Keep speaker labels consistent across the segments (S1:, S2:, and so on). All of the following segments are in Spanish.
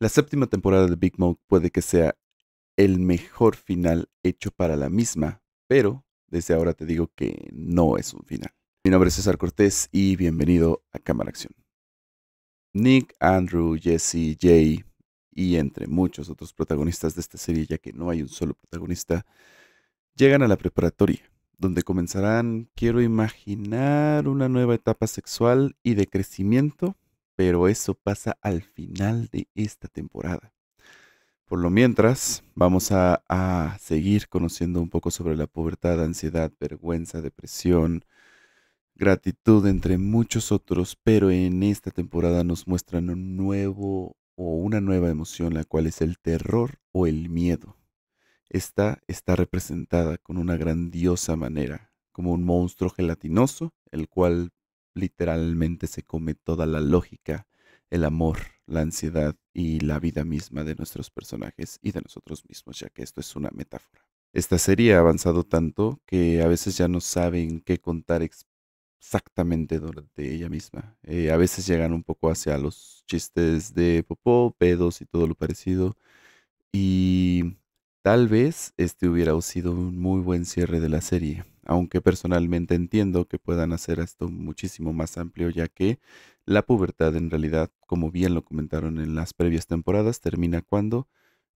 S1: La séptima temporada de Big Mouth puede que sea el mejor final hecho para la misma, pero desde ahora te digo que no es un final. Mi nombre es César Cortés y bienvenido a Cámara Acción. Nick, Andrew, Jesse, Jay y entre muchos otros protagonistas de esta serie, ya que no hay un solo protagonista, llegan a la preparatoria, donde comenzarán, quiero imaginar, una nueva etapa sexual y de crecimiento pero eso pasa al final de esta temporada. Por lo mientras, vamos a, seguir conociendo un poco sobre la pubertad, ansiedad, vergüenza, depresión, gratitud, entre muchos otros, pero en esta temporada nos muestran un nuevo o una nueva emoción, la cual es el terror o el miedo. Esta está representada con una grandiosa manera, como un monstruo gelatinoso, el cual literalmente se come toda la lógica, el amor, la ansiedad y la vida misma de nuestros personajes y de nosotros mismos, ya que esto es una metáfora. Esta serie ha avanzado tanto que a veces ya no saben qué contar exactamente de ella misma. Eh, a veces llegan un poco hacia los chistes de popó, pedos y todo lo parecido. Y tal vez este hubiera sido un muy buen cierre de la serie aunque personalmente entiendo que puedan hacer esto muchísimo más amplio, ya que la pubertad en realidad, como bien lo comentaron en las previas temporadas, termina cuando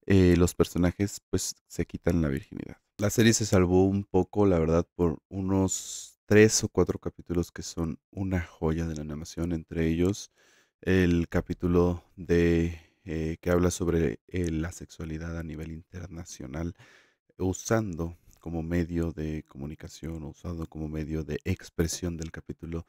S1: eh, los personajes pues se quitan la virginidad. La serie se salvó un poco, la verdad, por unos tres o cuatro capítulos que son una joya de la animación, entre ellos el capítulo de eh, que habla sobre eh, la sexualidad a nivel internacional usando como medio de comunicación o usado como medio de expresión del capítulo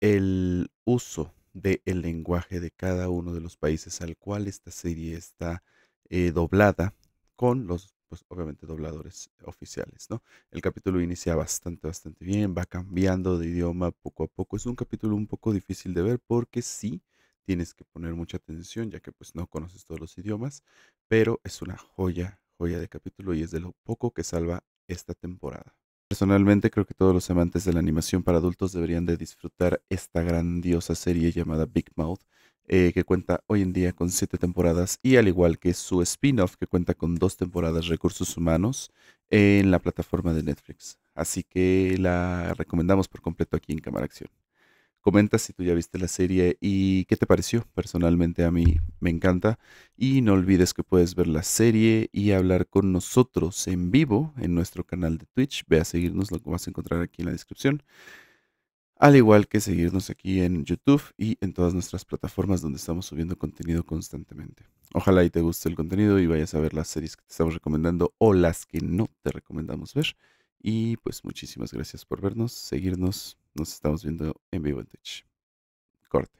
S1: el uso del lenguaje de cada uno de los países al cual esta serie está eh, doblada con los, pues obviamente, dobladores oficiales, ¿no? El capítulo inicia bastante, bastante bien, va cambiando de idioma poco a poco. Es un capítulo un poco difícil de ver porque sí tienes que poner mucha atención ya que pues no conoces todos los idiomas, pero es una joya, joya de capítulo y es de lo poco que salva esta temporada. Personalmente creo que todos los amantes de la animación para adultos deberían de disfrutar esta grandiosa serie llamada Big Mouth, eh, que cuenta hoy en día con siete temporadas y al igual que su spin-off que cuenta con dos temporadas Recursos Humanos en la plataforma de Netflix. Así que la recomendamos por completo aquí en Cámara Acción. Comenta si tú ya viste la serie y qué te pareció. Personalmente a mí me encanta. Y no olvides que puedes ver la serie y hablar con nosotros en vivo en nuestro canal de Twitch. Ve a seguirnos, lo vas a encontrar aquí en la descripción. Al igual que seguirnos aquí en YouTube y en todas nuestras plataformas donde estamos subiendo contenido constantemente. Ojalá y te guste el contenido y vayas a ver las series que te estamos recomendando o las que no te recomendamos ver. Y pues muchísimas gracias por vernos, seguirnos, Nós estamos vendo em é meio Corte.